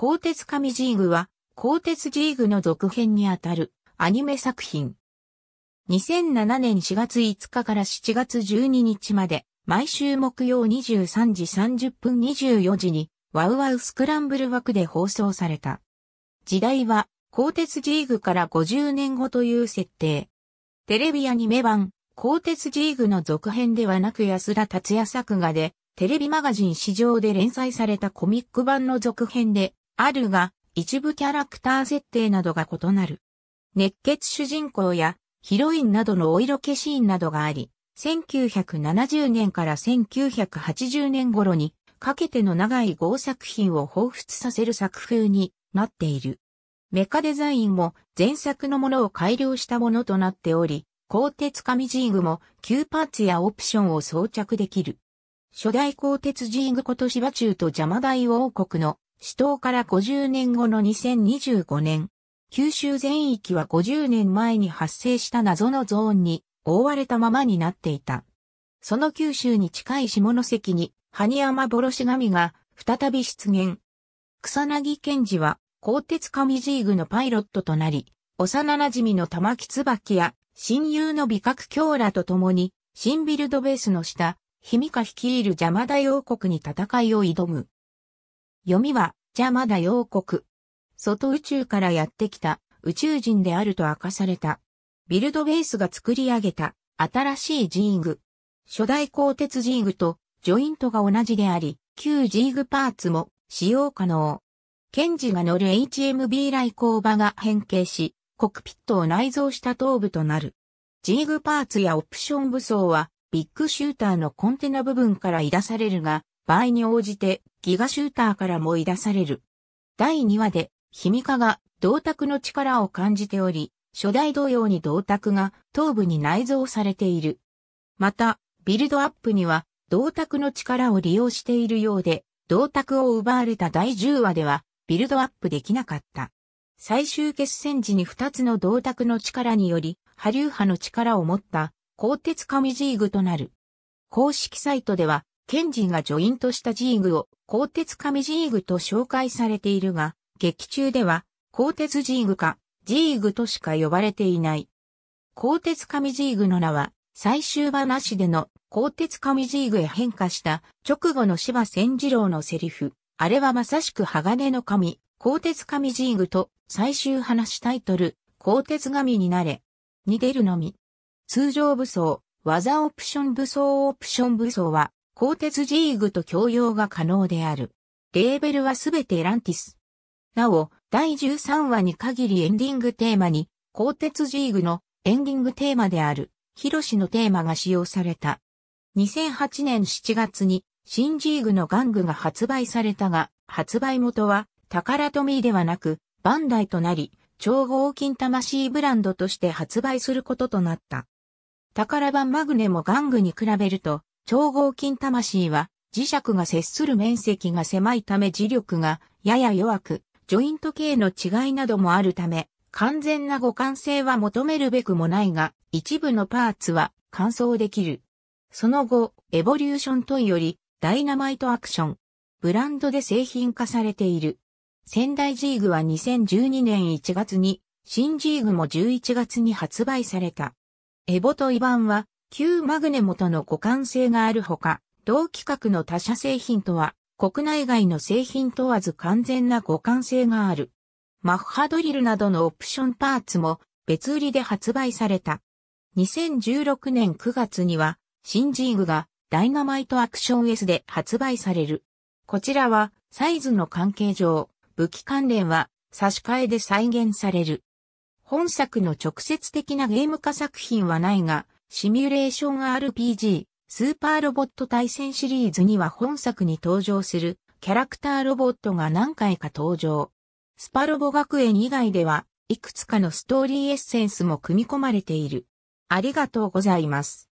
鋼鉄神ジーグは、鋼鉄ジーグの続編にあたるアニメ作品。2007年4月5日から7月12日まで、毎週木曜23時30分24時に、ワウワウスクランブル枠で放送された。時代は、鋼鉄ジーグから50年後という設定。テレビアニメ版、鋼鉄ジーグの続編ではなく安田達也作画で、テレビマガジン市場で連載されたコミック版の続編で、あるが、一部キャラクター設定などが異なる。熱血主人公やヒロインなどのお色気シーンなどがあり、1970年から1980年頃にかけての長い合作品を彷彿させる作風になっている。メカデザインも前作のものを改良したものとなっており、鋼鉄紙ジーグも9パーツやオプションを装着できる。初代鋼鉄ジーグ今年は中と邪魔大王国の死闘から50年後の2025年、九州全域は50年前に発生した謎のゾーンに覆われたままになっていた。その九州に近い下関に、埴山し神が再び出現。草薙賢治は、鋼鉄神ジーグのパイロットとなり、幼馴染の玉木椿や、親友の美覚京らと共に、新ビルドベースの下、ヒミか率いる邪魔大王国に戦いを挑む。読みは、邪魔だ王国。外宇宙からやってきた宇宙人であると明かされた。ビルドベースが作り上げた新しいジーグ。初代鋼鉄ジーグとジョイントが同じであり、旧ジーグパーツも使用可能。ケンジが乗る HMB 来航場が変形し、コクピットを内蔵した頭部となる。ジーグパーツやオプション武装はビッグシューターのコンテナ部分から出されるが、場合に応じてギガシューターからもい出される。第2話で、ヒミカが銅鐸の力を感じており、初代同様に銅鐸が頭部に内蔵されている。また、ビルドアップには銅鐸の力を利用しているようで、銅鐸を奪われた第10話では、ビルドアップできなかった。最終決戦時に2つの銅鐸の力により、波流派の力を持った、鋼鉄上ジーグとなる。公式サイトでは、賢治がジョイントしたジーグを鋼鉄紙ジーグと紹介されているが、劇中では鋼鉄ジーグかジーグとしか呼ばれていない。鋼鉄紙ジーグの名は最終話での鋼鉄紙ジーグへ変化した直後の芝千次郎のセリフ。あれはまさしく鋼の神、鋼鉄神ジーグと最終話タイトル、鋼鉄神になれ、に出るのみ。通常武装、技オプション武装オプション武装は鋼鉄ジーグと共用が可能である。レーベルはすべてエランティス。なお、第13話に限りエンディングテーマに、鋼鉄ジーグのエンディングテーマである、ヒロシのテーマが使用された。2008年7月に、新ジーグの玩具が発売されたが、発売元は、タカラトミーではなく、バンダイとなり、超合金魂ブランドとして発売することとなった。ラ版マグネも玩具に比べると、超合金魂は磁石が接する面積が狭いため磁力がやや弱く、ジョイント系の違いなどもあるため、完全な互換性は求めるべくもないが、一部のパーツは乾燥できる。その後、エボリューショントイより、ダイナマイトアクション。ブランドで製品化されている。仙台ジーグは2012年1月に、新ジーグも11月に発売された。エボトイ版は旧マグネモとの互換性があるほか、同規格の他社製品とは、国内外の製品問わず完全な互換性がある。マッハドリルなどのオプションパーツも別売りで発売された。2016年9月には、新ジーグがダイナマイトアクション S で発売される。こちらはサイズの関係上、武器関連は差し替えで再現される。本作の直接的なゲーム化作品はないが、シミュレーション RPG、スーパーロボット対戦シリーズには本作に登場するキャラクターロボットが何回か登場。スパロボ学園以外では、いくつかのストーリーエッセンスも組み込まれている。ありがとうございます。